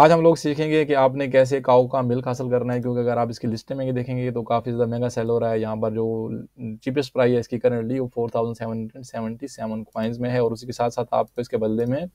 आज हम लोग सीखेंगे कि आपने कैसे काउ का मिल्क हासिल करना है क्योंकि अगर आप इसकी लिस्ट में देखेंगे तो काफ़ी ज़्यादा महंगा सेल हो रहा है यहाँ पर जो चीपेस्ट प्राइस है इसकी करंटली वो four thousand seven hundred seventy seven coins में है और उसी के साथ साथ आपको इसके बदले में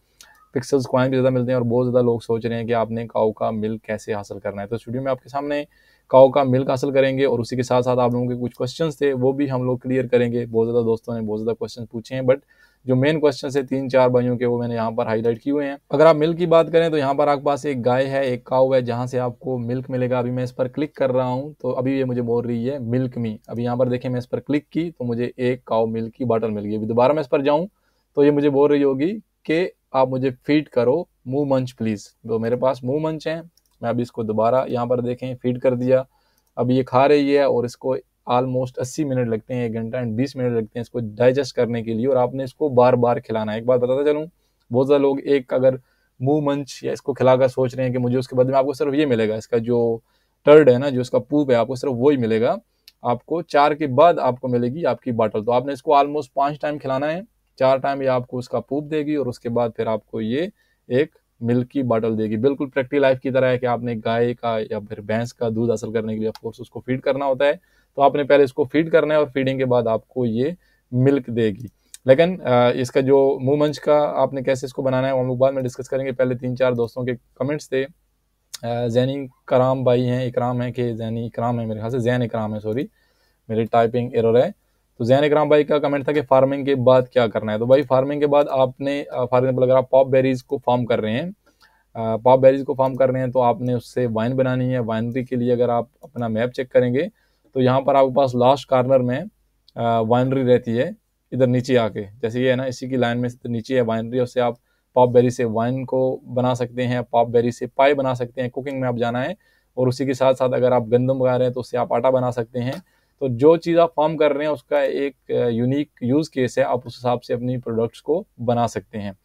पिक्सल्स क्वाइन भी ज़्यादा मिलते हैं और बहुत ज़्यादा लोग सोच रहे हैं कि आपने काउ का मिल्क कैसे हासिल करना है तो स्टूडियो में आपके सामने काउ का मिल्क हासिल करेंगे और उसी के साथ साथ आप लोगों के कुछ क्वेश्चन थे वो भी हम लोग क्लियर करेंगे बहुत ज़्यादा दोस्तों ने बहुत ज़्यादा क्वेश्चन पूछे हैं बट जो मेन क्वेश्चन है तीन चार भाइयों के वो मैंने यहाँ पर हाईलाइट किए हुए हैं अगर आप मिल्क की बात करें तो यहाँ पर आपके पास एक गाय है एक काउ है जहाँ से आपको मिल्क मिलेगा अभी मैं इस पर क्लिक कर रहा हूँ तो अभी ये मुझे बोल रही है मिल्क मी अभी यहाँ पर देखें मैं इस पर क्लिक की तो मुझे एक काउ मिल्क की बॉटल मिल गई अभी दोबारा मैं इस पर जाऊँ तो ये मुझे बोल रही होगी कि आप मुझे फीड करो मूव मंच प्लीज़ तो मेरे पास मूव मंच है मैं अभी इसको दोबारा यहाँ पर देखें फीड कर दिया अभी ये खा रही है और इसको ऑलमोस्ट अस्सी मिनट लगते हैं एक घंटा एंड बीस मिनट लगते हैं इसको डाइजेस्ट करने के लिए और आपने इसको बार बार खिलाना है एक बार बताता चलूँ बहुत ज़्यादा लोग एक अगर मुँह मंच या इसको खिलाकर सोच रहे हैं कि मुझे उसके बदले में आपको सिर्फ ये मिलेगा इसका जो टर्ड है ना जो इसका पूप है आपको सिर्फ वो ही मिलेगा आपको चार के बाद आपको मिलेगी आपकी बाटल तो आपने इसको ऑलमोस्ट पाँच टाइम खिलाना है चार टाइम ये आपको उसका पूप देगी और उसके बाद फिर आपको ये एक मिल्क की बाटल देगी बिल्कुल प्रैक्टिकल लाइफ की तरह है कि आपने गाय का या फिर भैंस का दूध हासिल करने के लिए ऑफकोर्स उसको फीड करना होता है तो आपने पहले इसको फीड करना है और फीडिंग के बाद आपको ये मिल्क देगी लेकिन इसका जो मूवमेंट का आपने कैसे इसको बनाना है वो हम लोग बाद में डिस्कस करेंगे पहले तीन चार दोस्तों के कमेंट्स थे जैनी कराम भाई हैं इकराम है कि जैनी इकराम है मेरे ख्याल से जैन इकराम है सॉरी मेरी टाइपिंग एरर है तो जैन इकराम भाई का कमेंट था कि फार्मिंग के बाद क्या करना है तो भाई फार्मिंग के बाद आपने फॉर एग्जाम्पल मतलब अगर आप पॉप बेरीज को फार्म कर रहे हैं पॉप बेरीज को फार्म कर रहे हैं तो आपने उससे वाइन बनानी है वाइनरी के लिए अगर आप अपना मैप चेक करेंगे तो यहाँ पर आपके पास लास्ट कार्नर में वाइनरी रहती है इधर नीचे आके जैसे ये है ना इसी की लाइन में नीचे है वाइनरी उससे आप पॉप बेरी से वाइन को बना सकते हैं पॉप बेरी से पाई बना सकते हैं कुकिंग में आप जाना है और उसी के साथ साथ अगर आप गंदम उगा रहे हैं तो उससे आप आटा बना सकते हैं तो जो चीज़ आप फार्म कर रहे हैं उसका एक यूनिक यूज़ केस है आप उस हिसाब से अपनी प्रोडक्ट्स को बना सकते हैं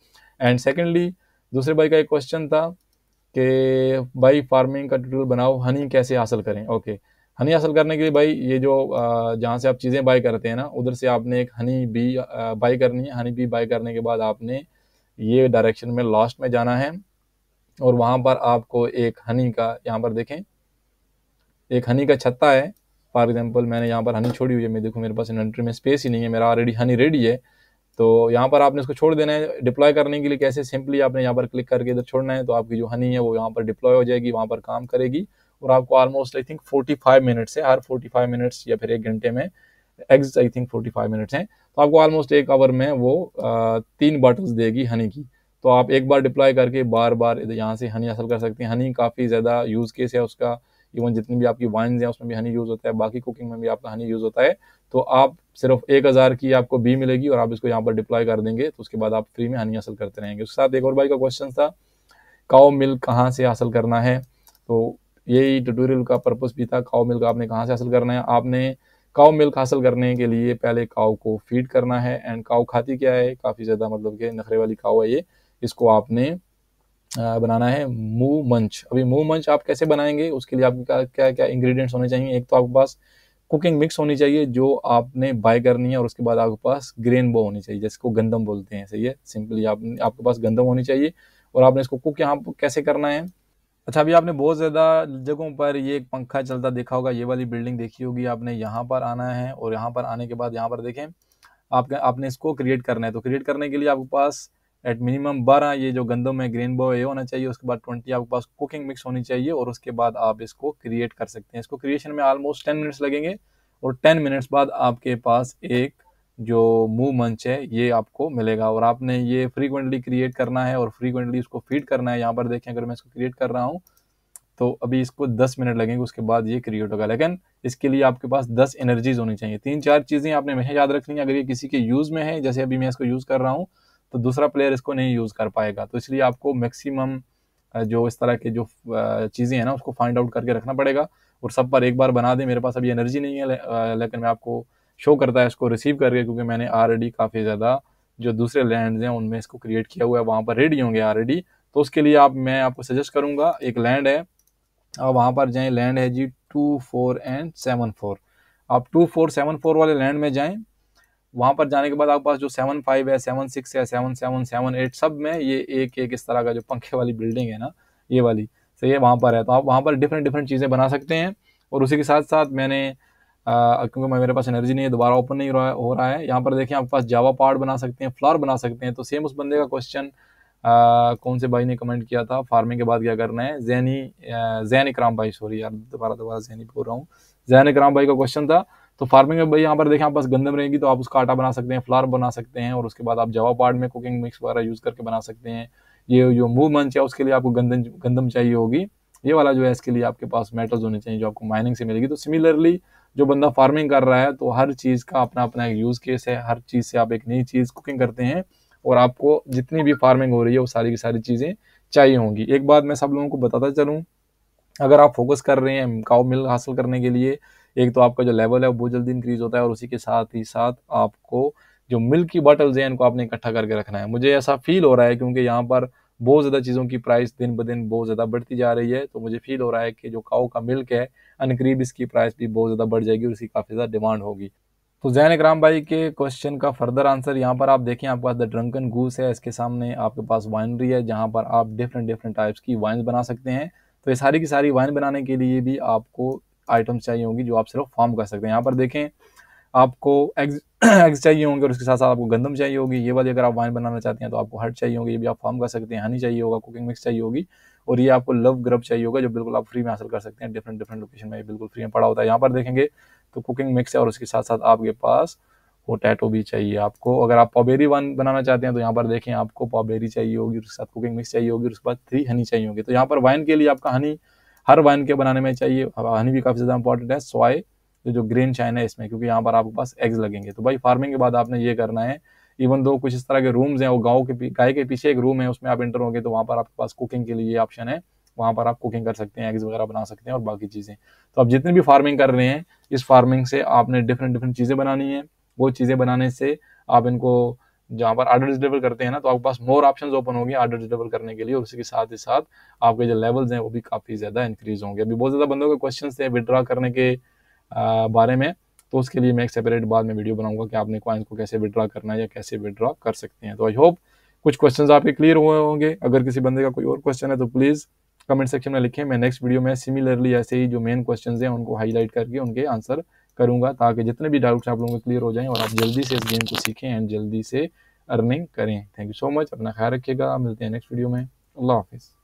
एंड सेकेंडली दूसरे भाई का एक क्वेश्चन था कि भाई फार्मिंग का ट्यूटोरियल बनाओ हनी कैसे हासिल करें ओके okay. हनी हासिल करने के लिए भाई ये जो जहाँ से आप चीज़ें बाई करते हैं ना उधर से आपने एक हनी बी बाई करनी है हनी बी बाई करने के बाद आपने ये डायरेक्शन में लास्ट में जाना है और वहाँ पर आपको एक हनी का यहाँ पर देखें एक हनी का छत्ता है फॉर एग्जाम्पल मैंने यहाँ पर हनी छोड़ी हुई है मैं देखो मेरे पास इन्वेंट्री में स्पेस ही नहीं है मेरा ऑलरेडी हनी रेडी है तो यहाँ पर आपने इसको छोड़ देना है डिप्लॉय करने के लिए कैसे सिंपली आपने यहाँ पर क्लिक करके इधर छोड़ना है तो आपकी जो हनी है वो यहाँ पर डिप्लॉय हो जाएगी वहाँ पर काम करेगी और आपको ऑलमोस्ट आई थिंक 45 मिनट्स है हर 45 मिनट्स या फिर एक घंटे में एग्ज आई थिंक 45 मिनट्स हैं तो आपको ऑलमोस्ट एक आवर में वो आ, तीन बॉटल्स देगी हनी की तो आप एक बार डिप्लाई करके बार बार यहाँ से हनी हासिल कर सकते हैं हनी काफ़ी ज़्यादा यूज़ केस है उसका इवन जितनी भी आपकी वाइन्स हैं उसमें भी हनी यूज़ होता है बाकी कुकिंग में भी आपका हनी यूज़ होता है तो आप सिर्फ एक हज़ार की आपको बी मिलेगी और आप इसको यहाँ पर डिप्लाई कर देंगे तो उसके बाद आप फ्री में हनी हासिल करते रहेंगे उसके साथ एक और भाई का क्वेश्चन था काओ मिल्क कहाँ से हासिल करना है तो यही ट्यूटोरियल का पर्पस भी था काओ मिल्क आपने कहाँ से हासिल करना है आपने काओ मिल्क हासिल करने के लिए पहले काओ को फीड करना है एंड काओ खाती क्या है काफ़ी ज़्यादा मतलब कि नखरे वाली काओ है ये इसको आपने बनाना है मूव मंच अभी मूव मंच आप कैसे बनाएंगे उसके लिए आपके क्या क्या क्या इंग्रेडिएंट्स होने चाहिए एक तो आपके पास कुकिंग मिक्स होनी चाहिए जो आपने बाय करनी है और उसके बाद आपके पास ग्रेन बो होनी चाहिए जिसको गंदम बोलते हैं सही है सिंपली आप आपके पास गंदम होनी चाहिए और आपने इसको कुक यहाँ कैसे करना है अच्छा अभी आपने बहुत ज़्यादा जगहों पर ये एक पंखा चलता देखा होगा ये वाली बिल्डिंग देखी होगी आपने यहाँ पर आना है और यहाँ पर आने के बाद यहाँ पर देखें आपके आपने इसको क्रिएट करना है तो क्रिएट करने के लिए आपके पास एट मिनिमम बारह ये जो गंदम है ग्रीन बो ये होना चाहिए उसके बाद ट्वेंटी आपके पास कुकिंग मिक्स होनी चाहिए और उसके बाद आप इसको क्रिएट कर सकते हैं इसको क्रिएशन में ऑलमोस्ट टेन मिनट्स लगेंगे और टेन मिनट्स बाद आपके पास एक जो मूव मंच है ये आपको मिलेगा और आपने ये फ्रीक्वेंटली क्रिएट करना है और फ्रीक्वेंटली इसको फीड करना है यहाँ पर देखें अगर मैं इसको क्रिएट कर रहा हूँ तो अभी इसको दस मिनट लगेंगे उसके बाद ये क्रिएट होगा लेकिन इसके लिए आपके पास दस एनर्जीज होनी चाहिए तीन चार चीज़ें आपने मैं याद रखनी है अगर ये किसी के यूज़ में है जैसे अभी मैं इसको यूज़ कर रहा हूँ तो दूसरा प्लेयर इसको नहीं यूज़ कर पाएगा तो इसलिए आपको मैक्सिमम जो इस तरह के जो चीज़ें हैं ना उसको फाइंड आउट करके रखना पड़ेगा और सब पर एक बार बना दें मेरे पास अभी एनर्जी नहीं है लेकिन मैं आपको शो करता है इसको रिसीव करके क्योंकि मैंने ऑलरेडी काफ़ी ज़्यादा जो दूसरे लैंड हैं उनमें इसको क्रिएट किया हुआ है वहाँ पर रेडी होंगे ऑलरेडी तो उसके लिए आप मैं आपको सजेस्ट करूँगा एक लैंड है आप वहाँ पर जाएँ लैंड है G two four and seven four आप टू फोर सेवन फोर वाले लैंड में जाएँ वहाँ पर जाने के बाद आपके पास जो सेवन फाइव है सेवन सिक्स है सेवन सेवन सेवन एट सब में ये एक एक इस तरह का जो पंखे वाली बिल्डिंग है ना ये वाली तो ये वहाँ पर है तो आप वहाँ पर डिफरेंट डिफरेंट चीज़ें बना सकते हैं और उसी के साथ साथ मैंने क्योंकि मेरे पास एनर्जी नहीं है दोबारा ओपन नहीं हो रहा है यहाँ पर देखिए आपके पास जावा पार्ट बना सकते हैं फ्लावर बना सकते हैं तो सेम उस बंदे का क्वेश्चन कौन से भाई ने कमेंट किया था फार्मिंग के बाद क्या करना है जैनी जैन इक्राम भाई सॉरी यार दोबारा दोबारा जैनी बोल रहा हूँ जैन इक्राम भाई का क्वेश्चन था तो फार्मिंग में भाई यहाँ पर देखें आप पास गंदम रहेगी तो आप उसका आटा बना सकते हैं फ्लावर बना सकते हैं और उसके बाद आप जवा पार्ट में कुकिंग मिक्स वगैरह यूज़ करके बना सकते हैं ये जो मूव मंच है उसके लिए आपको गंदम गंदम चाहिए होगी ये वाला जो है इसके लिए आपके पास मेटल्स होने चाहिए जो आपको माइनिंग से मिलेगी तो सिमिलरली जो बंदा फार्मिंग कर रहा है तो हर चीज़ का अपना अपना एक यूज़ केस है हर चीज़ से आप एक नई चीज़ कुकिंग करते हैं और आपको जितनी भी फार्मिंग हो रही है वो सारी की सारी चीज़ें चाहिए होंगी एक बात मैं सब लोगों को बताता चलूँ अगर आप फोकस कर रहे हैं काउ मिल हासिल करने के लिए एक तो आपका जो लेवल है वो बहुत जल्दी इंक्रीज होता है और उसी के साथ ही साथ आपको जो मिल्क की बॉटल्स हैं इनको आपने इकट्ठा करके रखना है मुझे ऐसा फील हो रहा है क्योंकि यहाँ पर बहुत ज़्यादा चीज़ों की प्राइस दिन ब दिन बहुत ज़्यादा बढ़ती जा रही है तो मुझे फील हो रहा है कि जो काओ का मिल्क है अनकरीब इसकी प्राइस भी बहुत ज़्यादा बढ़ जाएगी और इसकी काफ़ी ज़्यादा डिमांड होगी तो जैन इक्राम भाई के क्वेश्चन का फर्दर आंसर यहाँ पर आप देखें आपके पास द ड्रंकन गूस है इसके सामने आपके पास वाइनरी है जहाँ पर आप डिफरेंट डिफरेंट टाइप्स की वाइन बना सकते हैं तो ये सारी की सारी वाइन बनाने के लिए भी आपको आइटम्स चाहिए होंगी जो आप सिर्फ फार्म कर सकते हैं यहाँ पर देखें आपको एग्ज एग्ज चाहिए होंगे और उसके साथ साथ आपको गंदम चाहिए होगी ये वाली अगर आप वाइन बनाना चाहते हैं तो आपको हट चाहिए होगी ये भी आप फार्म कर सकते हैं हनी चाहिए होगा कुकिंग मिक्स चाहिए होगी और ये आपको लव ग्रब चाहिए होगा जो बिल्कुल आप फ्री में हासिल कर सकते हैं डिफरेंट डिफरेंट लोकेशन में बिल्कुल फ्री में पड़ा होता है यहाँ पर देखेंगे तो कुकिंग मिक्स है और उसके साथ साथ आपके पास पोटैटो भी चाहिए आपको अगर आप पॉबेरी वन बनाना चाहते हैं तो यहाँ पर देखें आपको पॉबेरी चाहिए होगी उसके साथ कुकिंग मिक्स चाहिए होगी उसके बाद थ्री हनी चाहिए होगी तो यहाँ पर वाइन के लिए आपका हनी हर वाइन के बनाने में चाहिए हनी भी काफ़ी ज़्यादा इंपॉर्टेंट है सोए जो ग्रीन चाइन है इसमें क्योंकि यहाँ पर आपके पास एग्स लगेंगे तो भाई फार्मिंग के बाद आपने ये करना है इवन दो कुछ इस तरह के रूम्स हैं वो गाँव के गाय के पीछे एक रूम है उसमें आप इंटर होंगे तो वहाँ पर आपके पास कुकिंग के लिए ऑप्शन है वहाँ पर आप कुकिंग कर सकते हैं एग्स वगैरह बना सकते हैं और बाकी चीज़ें तो आप जितनी भी फार्मिंग कर रहे हैं इस फार्मिंग से आपने डिफरेंट डिफरेंट चीज़ें बनानी है वो चीज़ें बनाने से आप इनको जहाँ पर आर्डर डिलीवर करते हैं ना तो आपके पास मोर ऑप्शन ओपन होंगे आर्डर डिलीवर करने के लिए और उसके साथ ही साथ आपके जो लेवल्स हैं वो भी काफ़ी ज़्यादा इंक्रीज होंगे अभी बहुत ज़्यादा बंदों के क्वेश्चन थे विड्रा करने के बारे में तो उसके लिए मैं एक सेपरेट बाद में वीडियो बनाऊंगा कि आपने क्वाइंस को कैसे विड्रॉ करना है या कैसे विड्रॉ कर सकते हैं तो आई होप कुछ क्वेश्चंस आपके क्लियर हुए होंगे अगर किसी बंदे का कोई और क्वेश्चन है तो प्लीज़ कमेंट सेक्शन में लिखें मैं नेक्स्ट वीडियो में सिमिलरली ऐसे ही जो मेन क्वेश्चन हैं उनको हाईलाइट करके उनके आंसर करूंगा ताकि जितने भी डाउट्स आप लोगों के क्लियर हो जाएं और आप जल्दी से इस गेम को सीखें एंड जल्दी से अर्निंग करें थैंक यू सो मच अपना ख्याल रखिएगा मिलते हैं नेक्स्ट वीडियो में अल्लाह हाफिज़